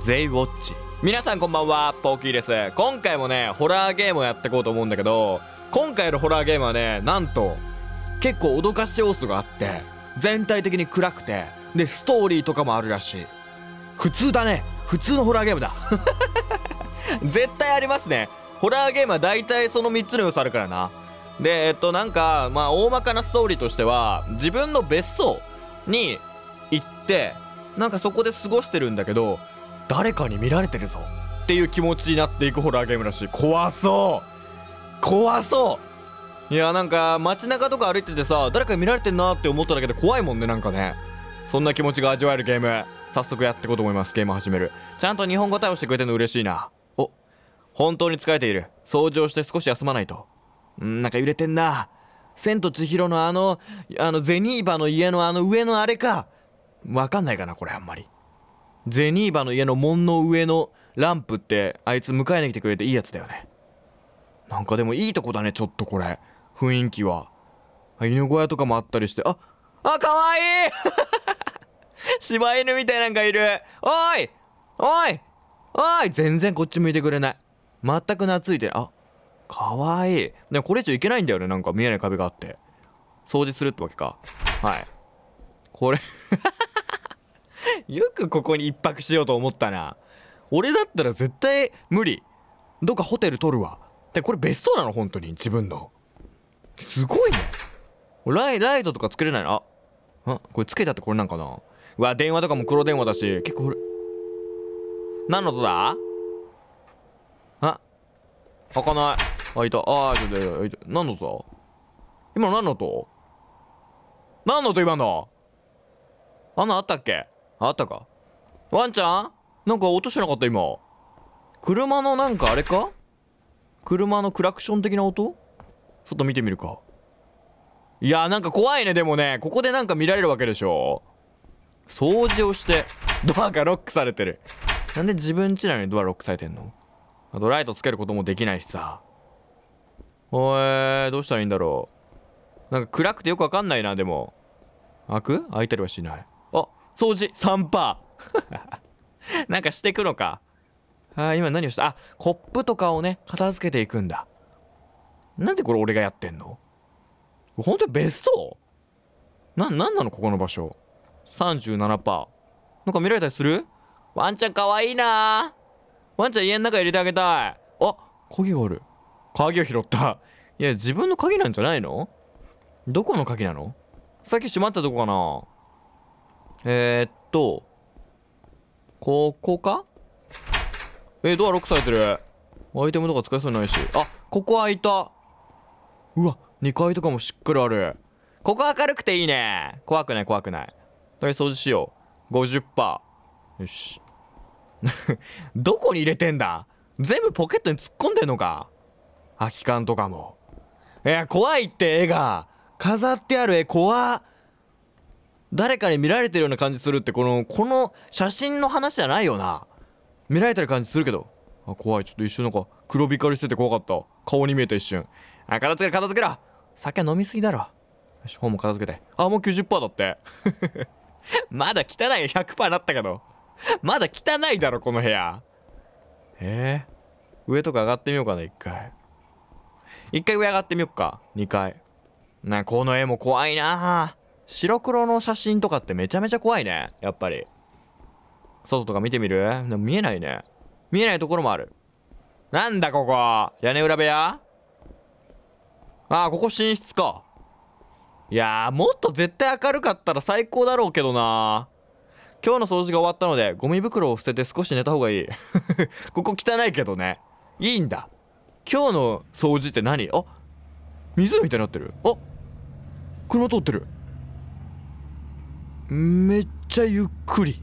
ゼイウォッチ皆さんこんばんはポーキーです今回もねホラーゲームをやっていこうと思うんだけど今回のホラーゲームはねなんと結構脅かし要素があって全体的に暗くてでストーリーとかもあるらしい普通だね普通のホラーゲームだ 絶対ありますねホラーゲームは大体その3つの要素あるからなでえっとなんかまあ大まかなストーリーとしては自分の別荘に行ってなんかそこで過ごしてるんだけど誰かに見られてるぞっていう気持ちになっていくホラーゲームらしい怖そう怖そういやなんか街中とか歩いててさ誰かに見られてんなって思っただけで怖いもんねなんかねそんな気持ちが味わえるゲーム早速やっていこうと思いますゲーム始めるちゃんと日本語対応してくれてるの嬉しいなお本当に疲れている掃除をして少し休まないとんなんか揺れてんな千と千尋のあのあのゼニーバの家のあの上のあれかわかんないかなこれあんまりゼニーバの家の門の上のランプってあいつ迎えに来てくれていいやつだよねなんかでもいいとこだねちょっとこれ雰囲気は犬小屋とかもあったりしてああかわいい 柴犬みたいなんかいるおいおいおい全然こっち向いてくれない全く懐いてあかわいいでもこれ以上いけないんだよねなんか見えない壁があって掃除するってわけかはいこれ よくここに一泊しようと思ったな。俺だったら絶対無理。どっかホテル取るわ。で、これ別荘なの本当に。自分の。すごいね。ライ、ライトとかつけれないのあ、これつけたってこれなんかなうわ、電話とかも黒電話だし、結構俺。何の音だあ開かない。開いた。あー、ちょっと、いやい何の音だ今の何の音何の音今のあんなあったっけあったかワンちゃんなんか音してなかった今。車のなんかあれか車のクラクション的な音ちょっと見てみるか。いやなんか怖いね、でもね。ここでなんか見られるわけでしょ。掃除をして、ドアがロックされてる。なんで自分ちなのにドアロックされてんのあとライトつけることもできないしさ。おえどうしたらいいんだろう。なんか暗くてよくわかんないな、でも。開く開いたりはしない。掃除3%パー なんかしてくのかあ今何をしたあコップとかをね片付けていくんだなんでこれ俺がやってんの本当に別荘な、なんなのここの場所。37%。なんか見られたりするワンちゃんかわいいなワンちゃん家の中入れてあげたい。あ、鍵がある。鍵を拾った。いや、自分の鍵なんじゃないのどこの鍵なのさっき閉まったとこかなえー、っと、ここかえー、ドアロックされてる。アイテムとか使えそうにないし。あ、ここ開いた。うわ、2階とかもしっかりある。ここ明るくていいね。怖くない怖くない。とりあえず掃除しよう。50%。よし。どこに入れてんだ全部ポケットに突っ込んでんのか空き缶とかも。いや、怖いって絵が。飾ってある絵怖っ。誰かに見られてるような感じするって、この、この写真の話じゃないよな。見られてる感じするけど。あ、怖い。ちょっと一瞬なんか、黒光りしてて怖かった。顔に見えた一瞬。あ、片付けろ、片付けろ酒飲みすぎだろ。よし、本も片付けて。あ、もう90%だって。まだ汚いよ。100%なったけど。まだ汚いだろ、この部屋。ええー、上とか上がってみようかな、一回。一回上上がってみよっか。二回な、この絵も怖いな白黒の写真とかってめちゃめちゃ怖いね。やっぱり。外とか見てみるでも見えないね。見えないところもある。なんだここ屋根裏部屋ああ、ここ寝室か。いやー、もっと絶対明るかったら最高だろうけどな今日の掃除が終わったので、ゴミ袋を捨てて少し寝た方がいい。ここ汚いけどね。いいんだ。今日の掃除って何あ湖みたいになってるあ車通ってる。めっちゃゆっくり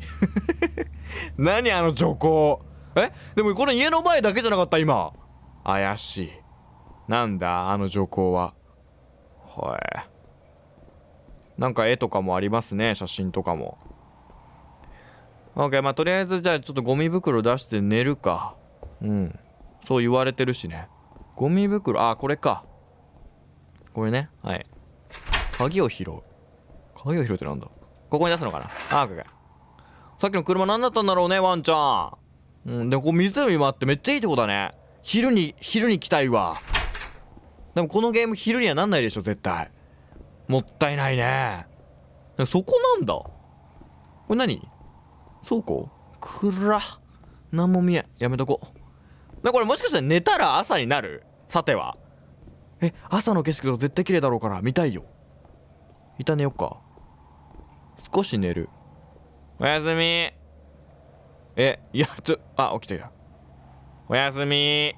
何あの徐行えでもこれ家の前だけじゃなかった今怪しいなんだあの徐行はほえなんか絵とかもありますね写真とかも OK まあとりあえずじゃあちょっとゴミ袋出して寝るかうんそう言われてるしねゴミ袋あこれかこれねはい鍵を拾う鍵を拾うってなんだここに出すのかなあーくか。さっきの車何だったんだろうね、ワンちゃん。うん、でもこう湖もあってめっちゃいいとこだね。昼に、昼に来たいわ。でもこのゲーム昼にはなんないでしょ、絶対。もったいないね。そこなんだ。これ何倉庫な何も見えん。やめとこう。これもしかして寝たら朝になるさては。え、朝の景色と絶対綺麗だろうから見たいよ。一旦寝よっか。少し寝る。おやすみえ、いや、ちょ、あ、起きてた。おやすみ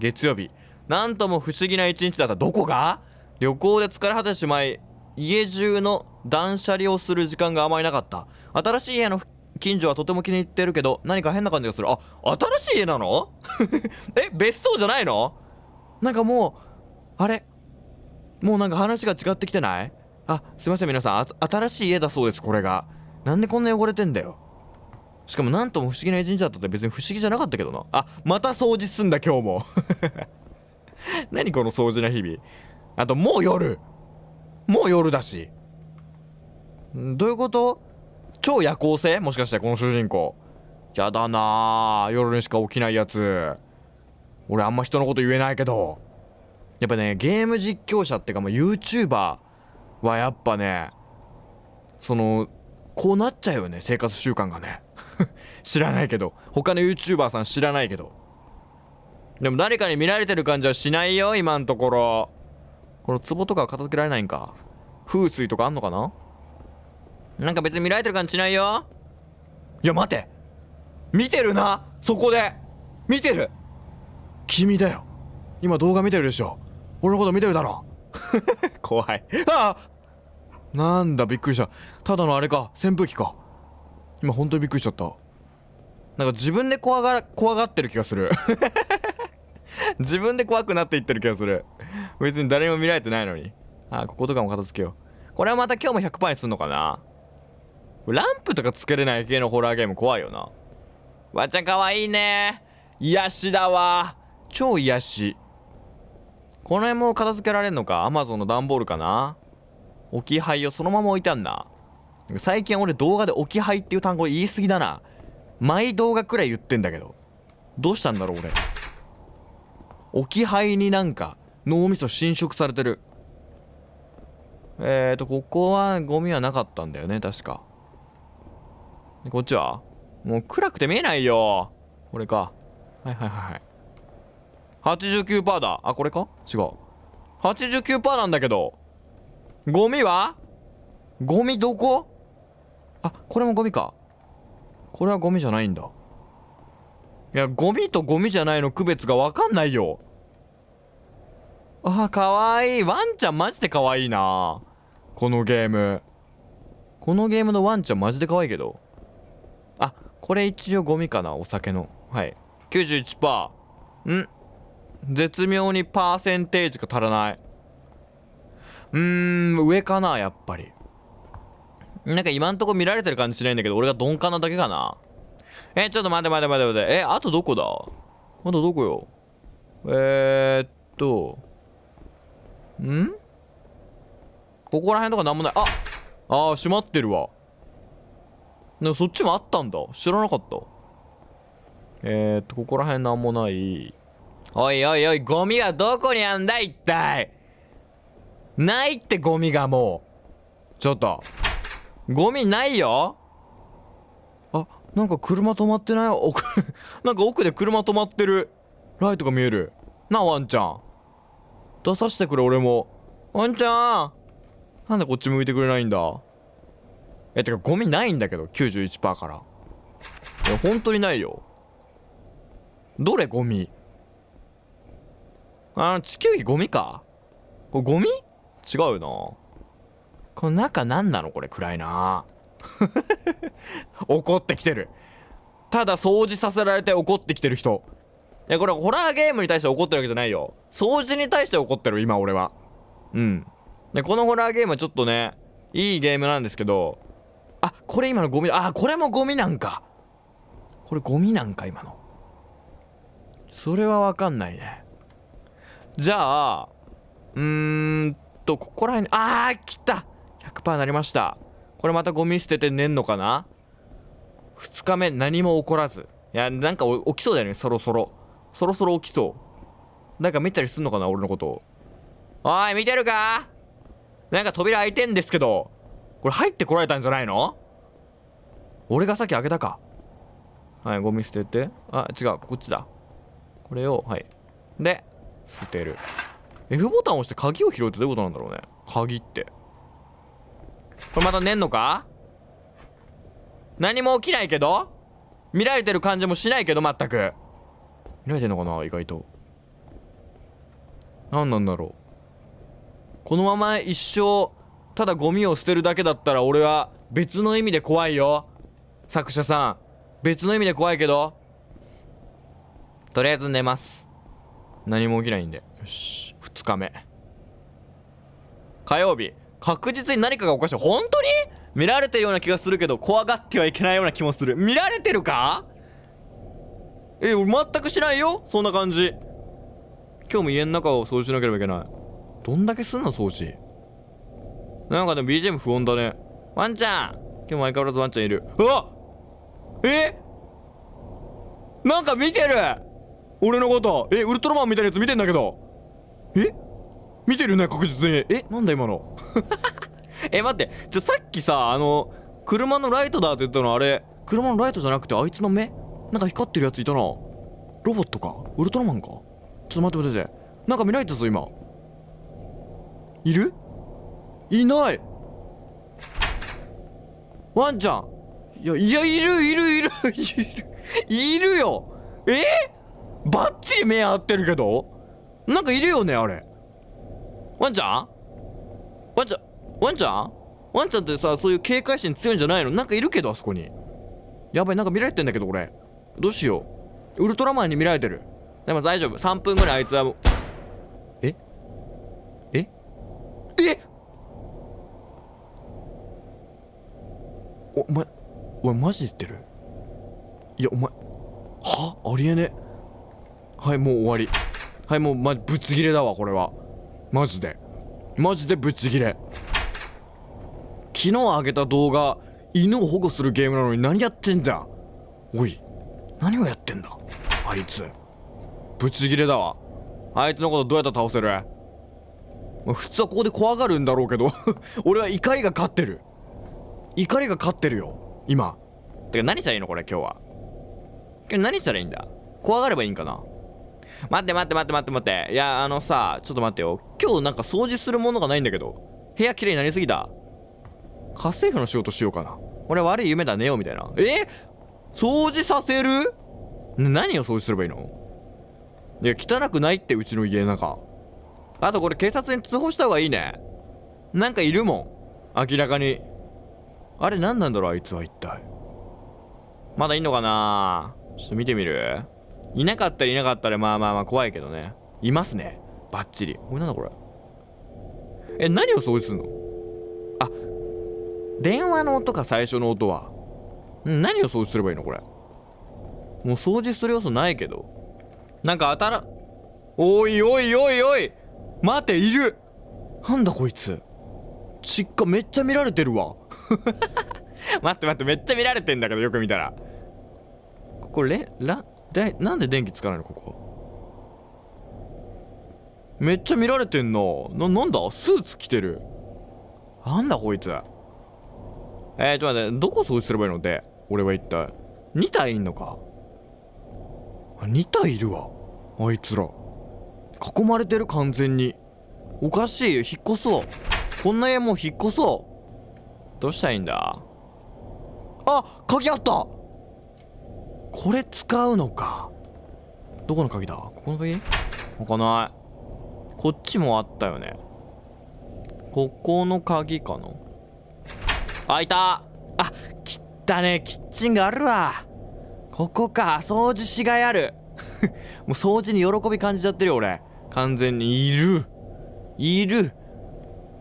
月曜日。なんとも不思議な一日だった。どこが旅行で疲れ果ててしまい、家中の断捨離をする時間があまりなかった。新しい家の近所はとても気に入ってるけど、何か変な感じがする。あ、新しい家なの え、別荘じゃないのなんかもう、あれもうなんか話が違ってきてないあ、すいません皆さん、新しい家だそうです、これが。なんでこんな汚れてんだよ。しかもなんとも不思議な神社だったって別に不思議じゃなかったけどな。あ、また掃除すんだ、今日も。何この掃除な日々。あと、もう夜もう夜だし。どういうこと超夜行性もしかして、この主人公。やだなぁ。夜にしか起きないやつ。俺あんま人のこと言えないけど。やっぱね、ゲーム実況者っていうか、もう YouTuber はやっぱねそのこうなっちゃうよね生活習慣がね 知らないけど他の YouTuber さん知らないけどでも誰かに見られてる感じはしないよ今んところこの壺とか片付けられないんか風水とかあんのかななんか別に見られてる感じしないよいや待て見てるなそこで見てる君だよ今動画見てるでしょ俺のこと見てるだろ 怖いああなんだびっくりしたただのあれか扇風機か今本当にびっくりしちゃったなんか自分で怖が怖がってる気がする 自分で怖くなっていってる気がする別に誰にも見られてないのにあこことかも片付けようこれはまた今日も100%にすんのかなランプとかつけれない系のホラーゲーム怖いよなわちゃんかわいいね癒しだわ超癒しこの辺も片付けられんのかアマゾンの段ボールかな置き配をそのまま置いてあんな。最近俺動画で置き配っていう単語言い過ぎだな。毎動画くらい言ってんだけど。どうしたんだろう俺。置き配になんか脳みそ侵食されてる。えーと、ここはゴミはなかったんだよね、確か。こっちはもう暗くて見えないよ。これか。はいはいはいはい。89%だ。あ、これか違う。89%なんだけど。ゴミはゴミどこあ、これもゴミか。これはゴミじゃないんだ。いや、ゴミとゴミじゃないの区別がわかんないよ。あ、かわいい。ワンちゃんマジでかわいいな。このゲーム。このゲームのワンちゃんマジでかわいいけど。あ、これ一応ゴミかな。お酒の。はい。91%。ん絶妙にパーセンテージが足らない。うーん、上かな、やっぱり。なんか今んとこ見られてる感じしないんだけど、俺が鈍感なだけかな。え、ちょっと待て待て待て待て。え、あとどこだあとどこよえー、っと。んここら辺とかなんもない。ああー、閉まってるわ。でもそっちもあったんだ。知らなかった。えー、っと、ここら辺なんもない。おいおいおい、ゴミはどこにあんだ一体ないってゴミがもう。ちょっと。ゴミないよあ、なんか車止まってない奥 なんか奥で車止まってる。ライトが見える。なあ、ワンちゃん。出させてくれ、俺も。ワンちゃんなんでこっち向いてくれないんだえ、てかゴミないんだけど、91%から。いや、本当にないよ。どれゴミあ地球儀ゴミかこれゴミ違うなこの中何なのこれ暗いな 怒ってきてるただ掃除させられて怒ってきてる人いやこれホラーゲームに対して怒ってるわけじゃないよ掃除に対して怒ってる今俺はうんでこのホラーゲームはちょっとねいいゲームなんですけどあこれ今のゴミあこれもゴミなんかこれゴミなんか今のそれはわかんないねじゃあうーんと、ここら辺あー、来た !100% なりました。これまたゴミ捨てて寝んのかな2日目、何も起こらず。いや、なんか起きそうだよね、そろそろ。そろそろ起きそう。なんか見たりすんのかな、俺のこと。おい、見てるかなんか扉開いてんですけど、これ入ってこられたんじゃないの俺がさっき開けたか。はい、ゴミ捨てて。あ、違う、こっちだ。これを、はい。で、捨てる。F ボタンを押して鍵を拾うってどういうことなんだろうね鍵ってこれまた寝んのか何も起きないけど見られてる感じもしないけど全く見られてんのかな意外と何なんだろうこのまま一生ただゴミを捨てるだけだったら俺は別の意味で怖いよ作者さん別の意味で怖いけどとりあえず寝ます何も起きないんでよし2日目火曜日確実に何かがおかしい本当に見られてるような気がするけど怖がってはいけないような気もする見られてるかえ俺全くしないよそんな感じ今日も家の中を掃除しなければいけないどんだけすんの掃除なんかでも BGM 不穏だねワンちゃん今日も相変わらずワンちゃんいるうわえなんか見てる俺のことえウルトラマンみたいなやつ見てんだけどえ見てるね確実にえなんだ今の え待ってちょさっきさあの車のライトだって言ったのあれ車のライトじゃなくてあいつの目なんか光ってるやついたなロボットかウルトラマンかちょっと待って待ってて。なんか見られたぞ今いるいないワンちゃんいやいやいるいるいるいる いるよえー、バッチリ目合ってるけどなんかいるよねあれワンちゃんワンちゃんワンちゃんワンちゃんってさそういう警戒心強いんじゃないのなんかいるけどあそこにやばいなんか見られてんだけどこれどうしようウルトラマンに見られてるでも大丈夫3分ぐらいあいつはもうえええおお前お前マジで言ってるいやお前はありえねはいもう終わりはいもうまぶち切れだわこれはマジでマジでぶち切れ昨日あげた動画犬を保護するゲームなのに何やってんだおい何をやってんだあいつぶち切れだわあいつのことどうやったら倒せる普通はここで怖がるんだろうけど 俺は怒りが勝ってる怒りが勝ってるよ今てか何したらいいのこれ今日は今日何したらいいんだ怖がればいいんかな待って待って待って待って待って。いや、あのさ、ちょっと待ってよ。今日なんか掃除するものがないんだけど。部屋綺麗になりすぎた。家政婦の仕事しようかな。俺悪い夢だ、寝ようみたいな。え掃除させる何を掃除すればいいのいや、汚くないって、うちの家なんか。あとこれ警察に通報した方がいいね。なんかいるもん。明らかに。あれ何なんだろう、あいつは一体。まだいんのかなちょっと見てみるいなかったらいなかったらまあまあまあ怖いけどねいますねバッチリこれなんだこれえ何を掃除するのあ電話の音か最初の音は何を掃除すればいいのこれもう掃除する要素ないけどなんか当たらおいおいおいおい待ているなんだこいつ実家めっちゃ見られてるわ 待って待ってめっちゃ見られてんだけどよく見たらこれラでなんで電気つかないのここめっちゃ見られてんなななんだスーツ着てるなんだこいつえー、ちょっと待ってどこ掃除すればいいので俺は一体2体いんのか2体いるわあいつら囲まれてる完全におかしいよ引っ越そうこんな家もう引っ越そうどうしたらいいんだあ鍵あったこれ使うのかどこの鍵だここの鍵開かないこっちもあったよねここの鍵かな開いたあきったねキッチンがあるわここか掃除しがいある もう掃除に喜び感じちゃってるよ俺完全にいるいる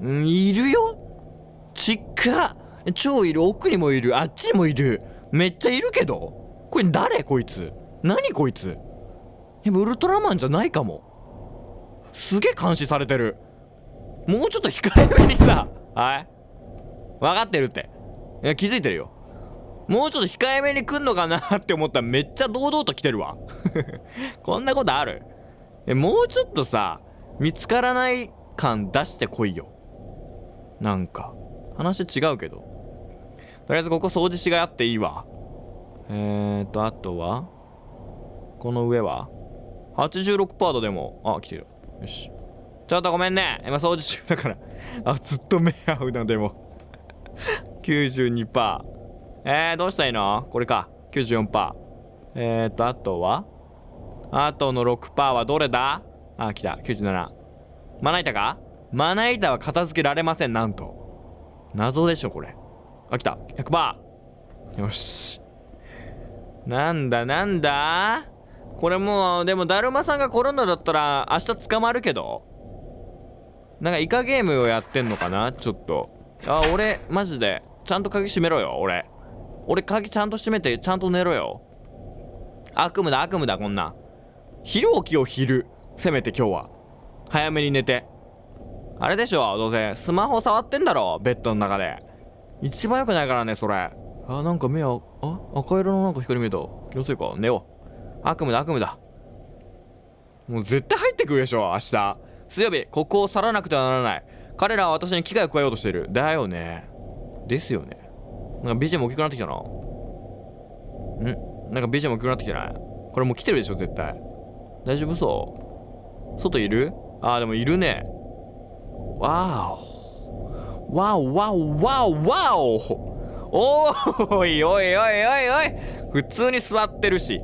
んいるよちっか超いる奥にもいるあっちにもいるめっちゃいるけどこれ誰こいつ何こいつでもウルトラマンじゃないかもすげえ監視されてるもうちょっと控えめにさはい分かってるっていや気づいてるよもうちょっと控えめに来んのかなって思ったらめっちゃ堂々と来てるわ こんなことあるもうちょっとさ見つからない感出してこいよなんか話違うけどとりあえずここ掃除しがやっていいわえーと、あとはこの上は ?86% でも、あ、来てる。よし。ちょっとごめんね。今掃除中だからあ、ずっと目合うな、でも92%。えー、どうしたらいいのこれか。94%。えーと、あとはあとの6%はどれだあ、来た。97。まな板かまな板は片付けられません、なんと。謎でしょ、これ。あ、来た。100%。よし。なんだなんだこれもう、でもだるまさんがコロナだったら明日捕まるけどなんかイカゲームをやってんのかなちょっと。あ、俺、マジで。ちゃんと鍵閉めろよ、俺。俺鍵ちゃんと閉めて、ちゃんと寝ろよ。悪夢だ、悪夢だ、こんな。昼起きを昼。せめて今日は。早めに寝て。あれでしょどうせ、スマホ触ってんだろベッドの中で。一番良くないからね、それ。あ、なんか目あ、あ、赤色のなんか光見えた。気のせいか寝よう。悪夢だ、悪夢だ。もう絶対入ってくるでしょ、明日。水曜日、ここを去らなくてはならない。彼らは私に危害を加えようとしている。だよね。ですよね。なんか BGM 大きくなってきたな。んなんか BGM 大きくなってきてないこれもう来てるでしょ、絶対。大丈夫そう外いるあでもいるね。わお。わおわおわおわおおーいおいおいおいおい普通に座ってるし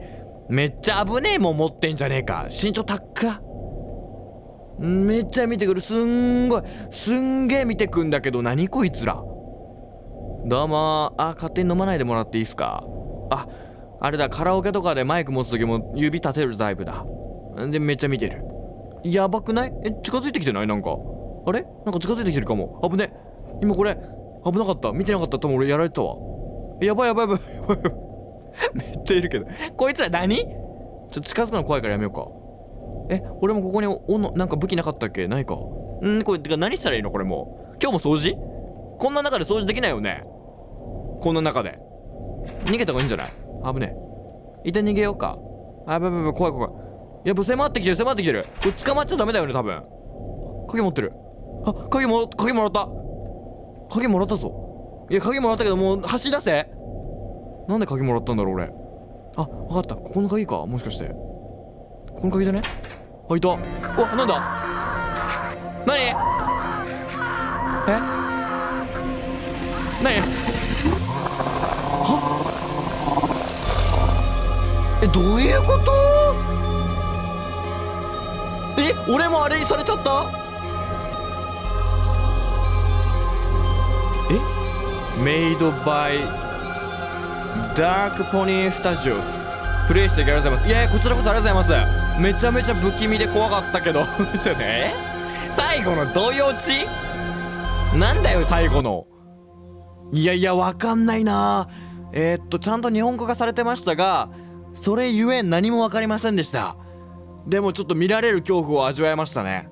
めっちゃ危ねえもん持ってんじゃねえか身長高っめっちゃ見てくるすんごいすんげえ見てくんだけど何こいつらどうもあ勝手に飲まないでもらっていいっすかああれだカラオケとかでマイク持つ時も指立てるタイプだでめっちゃ見てるやばくないえ近づいてきてないなんかあれなんか近づいてきてるかも危ね今これ危なかった見てなかった多分俺やられたわやばいやばいやばいやばいめっちゃいるけどこいつら何ちょっと近づくの怖いからやめようかえ俺もここに斧なんか武器なかったっけないかんこれてか何したらいいのこれもう今日も掃除こんな中で掃除できないよねこんな中で逃げた方がいいんじゃない危ねえ一旦逃げようかあばばい怖い怖いやっぱ迫ってきてる迫ってきてるこれ捕まっちゃダメだよね多分鍵持ってるあ鍵も鍵もらった鍵もらったぞ。いや、鍵もらったけど、もう走り出せなんで鍵もらったんだろう、俺。あ、分かった。ここの鍵か。もしかして。この鍵じゃねあ、いた。うわ、なんだ何え何はえ、どういうことえ、俺もあれにされちゃったメイドバイダークポニー o タジオスプレイしていきありがとうございますいやいやこちらこそありがとうございますめちゃめちゃ不気味で怖かったけど ちょっとね最後の土揺地なんだよ最後のいやいやわかんないなえー、っとちゃんと日本語化されてましたがそれゆえ何も分かりませんでしたでもちょっと見られる恐怖を味わえましたね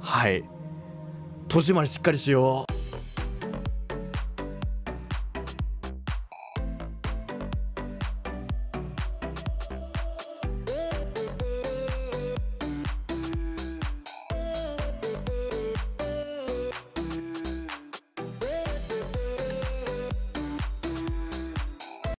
はい戸締まりしっかりしよう